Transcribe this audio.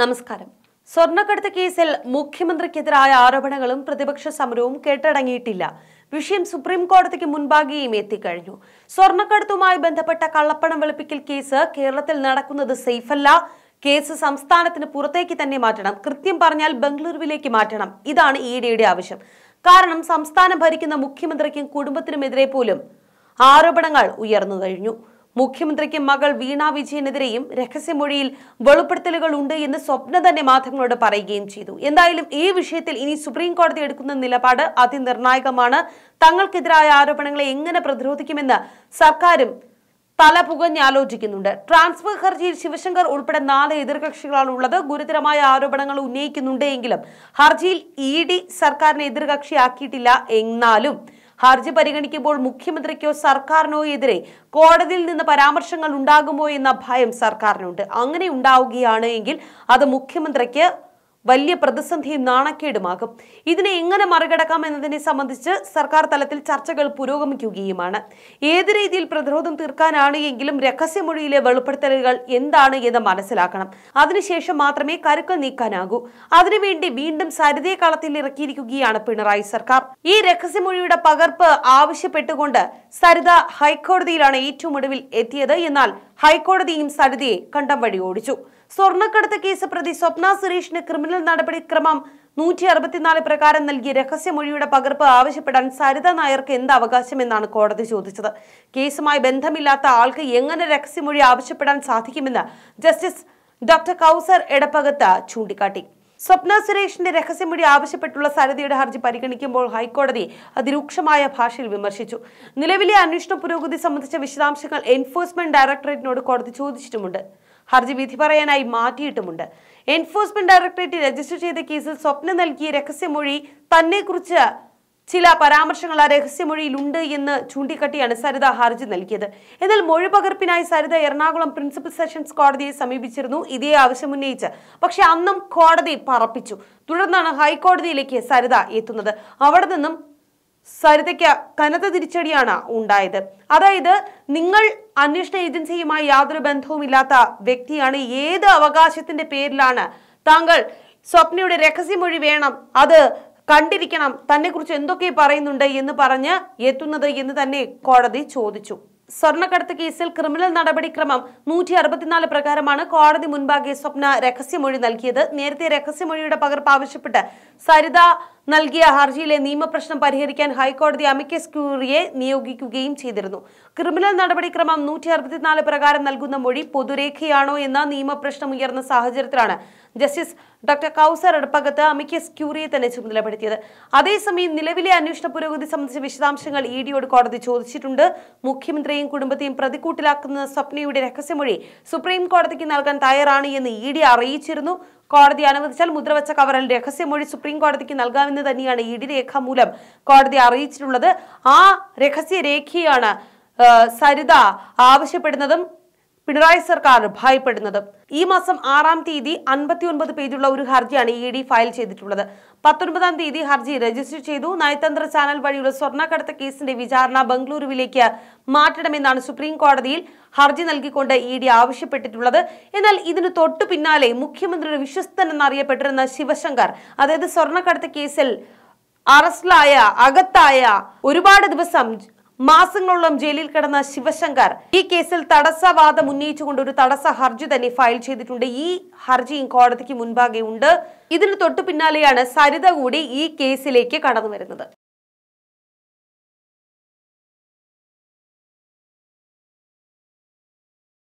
നമസ്കാരം സ്വർണ്ണക്കടത്ത് കേസിൽ മുഖ്യമന്ത്രിക്കെതിരായ ആരോപണങ്ങളും പ്രതിപക്ഷ സമരവും കേട്ടടങ്ങിയിട്ടില്ല വിഷയം സുപ്രീം കോടതിക്ക് മുൻപാകെയും എത്തിക്കഴിഞ്ഞു സ്വർണ്ണക്കടത്തുമായി ബന്ധപ്പെട്ട കള്ളപ്പണം വെളുപ്പിക്കൽ കേസ് കേരളത്തിൽ നടക്കുന്നത് സേഫല്ല കേസ് സംസ്ഥാനത്തിന് പുറത്തേക്ക് തന്നെ മാറ്റണം കൃത്യം പറഞ്ഞാൽ ബംഗളൂരുവിലേക്ക് മാറ്റണം ഇതാണ് ഇ ഡിയുടെ ആവശ്യം കാരണം സംസ്ഥാനം ഭരിക്കുന്ന മുഖ്യമന്ത്രിക്കും കുടുംബത്തിനുമെതിരെ പോലും ആരോപണങ്ങൾ ഉയർന്നു കഴിഞ്ഞു മുഖ്യമന്ത്രിക്ക് മകൾ വീണ വിജയനെതിരെയും രഹസ്യമൊഴിയിൽ വെളിപ്പെടുത്തലുകൾ ഉണ്ട് എന്ന് സ്വപ്ന തന്നെ മാധ്യമങ്ങളോട് പറയുകയും ചെയ്തു എന്തായാലും ഈ വിഷയത്തിൽ ഇനി സുപ്രീം കോടതി എടുക്കുന്ന നിലപാട് അതിനിർണായകമാണ് തങ്ങൾക്കെതിരായ ആരോപണങ്ങളെ എങ്ങനെ പ്രതിരോധിക്കുമെന്ന് സർക്കാരും തല പുകഞ്ഞാലോചിക്കുന്നുണ്ട് ട്രാൻസ്ഫർ ഹർജിയിൽ ശിവശങ്കർ ഉൾപ്പെടെ നാല് എതിർകക്ഷികളാണ് ഉള്ളത് ഗുരുതരമായ ആരോപണങ്ങൾ ഉന്നയിക്കുന്നുണ്ടെങ്കിലും ഹർജിയിൽ ഇ ഡി സർക്കാരിനെ എതിർകക്ഷിയാക്കിയിട്ടില്ല എന്നാലും ഹർജി പരിഗണിക്കുമ്പോൾ മുഖ്യമന്ത്രിക്കോ സർക്കാരിനോ എതിരെ കോടതിയിൽ നിന്ന് പരാമർശങ്ങൾ ഉണ്ടാകുമോ എന്ന ഭയം സർക്കാരിനുണ്ട് അങ്ങനെ ഉണ്ടാവുകയാണ് എങ്കിൽ അത് മുഖ്യമന്ത്രിക്ക് വലിയ പ്രതിസന്ധിയും നാണക്കേടുമാകും ഇതിനെ എങ്ങനെ മറികടക്കാം എന്നതിനെ സംബന്ധിച്ച് സർക്കാർ തലത്തിൽ ചർച്ചകൾ പുരോഗമിക്കുകയുമാണ് ഏത് രീതിയിൽ പ്രതിരോധം തീർക്കാനാണ് എങ്കിലും രഹസ്യമൊഴിയിലെ വെളിപ്പെടുത്തലുകൾ എന്താണ് എന്ന് മനസ്സിലാക്കണം അതിനുശേഷം മാത്രമേ കരുക്കൾ നീക്കാനാകൂ അതിനുവേണ്ടി വീണ്ടും സരിതയെ കളത്തിൽ ഇറക്കിയിരിക്കുകയാണ് പിണറായി സർക്കാർ ഈ രഹസ്യമൊഴിയുടെ പകർപ്പ് ആവശ്യപ്പെട്ടുകൊണ്ട് സരിത ഹൈക്കോടതിയിലാണ് ഏറ്റവും ഒടുവിൽ എത്തിയത് എന്നാൽ ഹൈക്കോടതിയും സരിതയെ കണ്ടം വഴി ഓടിച്ചു സ്വർണ്ണക്കടത്ത് കേസ് പ്രതി സ്വപ്ന സുരേഷിന് ക്രിമിനൽ നടപടിക്രമം നൂറ്റി അറുപത്തിനാല് പ്രകാരം നൽകിയ രഹസ്യമൊഴിയുടെ പകർപ്പ് ആവശ്യപ്പെടാൻ സരിത നായർക്ക് എന്ത് അവകാശമെന്നാണ് കോടതി ചോദിച്ചത് കേസുമായി ബന്ധമില്ലാത്ത ആൾക്ക് എങ്ങനെ രഹസ്യമൊഴി ആവശ്യപ്പെടാൻ സാധിക്കുമെന്ന് ജസ്റ്റിസ് ഡോക്ടർ കൗസർ എടപ്പകത്ത് ചൂണ്ടിക്കാട്ടി സ്വപ്ന സുരേഷിന്റെ രഹസ്യമൊഴി ആവശ്യപ്പെട്ടുള്ള സരിതയുടെ ഹർജി പരിഗണിക്കുമ്പോൾ ഹൈക്കോടതി അതിരൂക്ഷമായ ഭാഷയിൽ വിമർശിച്ചു നിലവിലെ അന്വേഷണ പുരോഗതി സംബന്ധിച്ച വിശദാംശങ്ങൾ എൻഫോഴ്സ്മെന്റ് ഡയറക്ടറേറ്റിനോട് കോടതി ചോദിച്ചിട്ടുമുണ്ട് ഹർജി വിധി പറയാനായി മാറ്റിയിട്ടുമുണ്ട് എൻഫോഴ്സ്മെന്റ് ഡയറക്ടറേറ്റ് രജിസ്റ്റർ ചെയ്ത കേസിൽ സ്വപ്നം നൽകിയ രഹസ്യമൊഴി തന്നെക്കുറിച്ച് ചില പരാമർശങ്ങൾ ആ ഉണ്ട് എന്ന് ചൂണ്ടിക്കാട്ടിയാണ് സരിത ഹർജി നൽകിയത് എന്നാൽ മൊഴി പകർപ്പിനായി സരിത എറണാകുളം പ്രിൻസിപ്പൽ സെഷൻസ് കോടതിയെ സമീപിച്ചിരുന്നു ഇതേ ആവശ്യമുന്നയിച്ച് പക്ഷെ അന്നും കോടതി പറപ്പിച്ചു തുടർന്നാണ് ഹൈക്കോടതിയിലേക്ക് സരിത എത്തുന്നത് അവിടെ നിന്നും സരിതയ്ക്ക് കനത്ത തിരിച്ചടിയാണ് ഉണ്ടായത് അതായത് നിങ്ങൾ അന്വേഷണ ഏജൻസിയുമായി യാതൊരു ബന്ധവുമില്ലാത്ത വ്യക്തിയാണ് ഏത് അവകാശത്തിന്റെ പേരിലാണ് താങ്കൾ സ്വപ്നയുടെ രഹസ്യമൊഴി വേണം അത് കണ്ടിരിക്കണം തന്നെക്കുറിച്ച് എന്തൊക്കെ പറയുന്നുണ്ട് എന്ന് പറഞ്ഞ് എത്തുന്നത് എന്ന് തന്നെ കോടതി ചോദിച്ചു സ്വർണ്ണക്കടത്ത് കേസിൽ ക്രിമിനൽ നടപടിക്രമം നൂറ്റി അറുപത്തിനാല് പ്രകാരമാണ് കോടതി മുൻപാകെ സ്വപ്ന രഹസ്യമൊഴി നൽകിയത് നേരത്തെ രഹസ്യമൊഴിയുടെ പകർപ്പ് ആവശ്യപ്പെട്ട് സരിത നൽകിയ ഹർജിയിലെ നിയമപ്രശ്നം പരിഹരിക്കാൻ ഹൈക്കോടതി അമിക്കസ് ക്യൂറിയെ നിയോഗിക്കുകയും ചെയ്തിരുന്നു ക്രിമിനൽ നടപടിക്രമം നൂറ്റി അറുപത്തിനാല് പ്രകാരം നൽകുന്ന മൊഴി പൊതുരേഖയാണോ എന്ന നിയമപ്രശ്നം ഉയർന്ന സാഹചര്യത്തിലാണ് justice doctor Kauser Edappagath amicus ക്യൂറിയെ തന്നെ ചുമതലപ്പെടുത്തിയത് അതേസമയം നിലവിലെ അന്വേഷണ പുരോഗതി സംബന്ധിച്ച വിശദാംശങ്ങൾ ഇ ഡിയോട് കോടതി ചോദിച്ചിട്ടുണ്ട് മുഖ്യമന്ത്രിയും കുടുംബത്തെയും പ്രതിക്കൂട്ടിലാക്കുന്ന സ്വപ്നയുടെ രഹസ്യമൊഴി സുപ്രീം കോടതിക്ക് നൽകാൻ തയ്യാറാണ് എന്ന് ഇ ഡി അറിയിച്ചിരുന്നു കോടതി അനുവദിച്ചാൽ മുദ്രവച്ച കവറിൽ രഹസ്യമൊഴി സുപ്രീം കോടതിക്ക് നൽകാമെന്ന് എന്ന് തന്നെയാണ് ഇ ഡി രേഖ മൂലം കോടതി അറിയിച്ചിട്ടുള്ളത് ആ രഹസ്യ രേഖയാണ് സരിത ആവശ്യപ്പെടുന്നതും പിണറായി സർക്കാർ ഭയപ്പെടുന്നത് ഈ മാസം ആറാം തീയതി ഒൻപത് പേജുള്ള ഒരു ഹർജിയാണ് ഇ ഡി ഫയൽ ചെയ്തിട്ടുള്ളത് പത്തൊൻപതാം തീയതി ഹർജി രജിസ്റ്റർ ചെയ്തു നയതന്ത്ര ചാനൽ വഴിയുള്ള സ്വർണ്ണക്കടത്ത് കേസിന്റെ വിചാരണ ബംഗളൂരുവിലേക്ക് മാറ്റണമെന്നാണ് സുപ്രീം കോടതിയിൽ ഹർജി നൽകിക്കൊണ്ട് ഇ ഡി ആവശ്യപ്പെട്ടിട്ടുള്ളത് എന്നാൽ ഇതിന് തൊട്ടു പിന്നാലെ മുഖ്യമന്ത്രിയുടെ വിശ്വസ്തൻ എന്നറിയപ്പെട്ടിരുന്ന ശിവശങ്കർ അതായത് സ്വർണ്ണക്കടത്ത് കേസിൽ അറസ്റ്റിലായ അകത്തായ ഒരുപാട് ദിവസം മാസങ്ങളോളം ജയിലിൽ കിടന്ന ശിവശങ്കർ ഈ കേസിൽ തടസ്സവാദം ഉന്നയിച്ചുകൊണ്ട് ഒരു തടസ്സ ഹർജി തന്നെ ഫയൽ ചെയ്തിട്ടുണ്ട് ഈ ഹർജിയും കോടതിക്ക് മുൻപാകെ ഉണ്ട് ഇതിന് തൊട്ടു പിന്നാലെയാണ് സരിത കൂടി ഈ കേസിലേക്ക് കടന്നു വരുന്നത്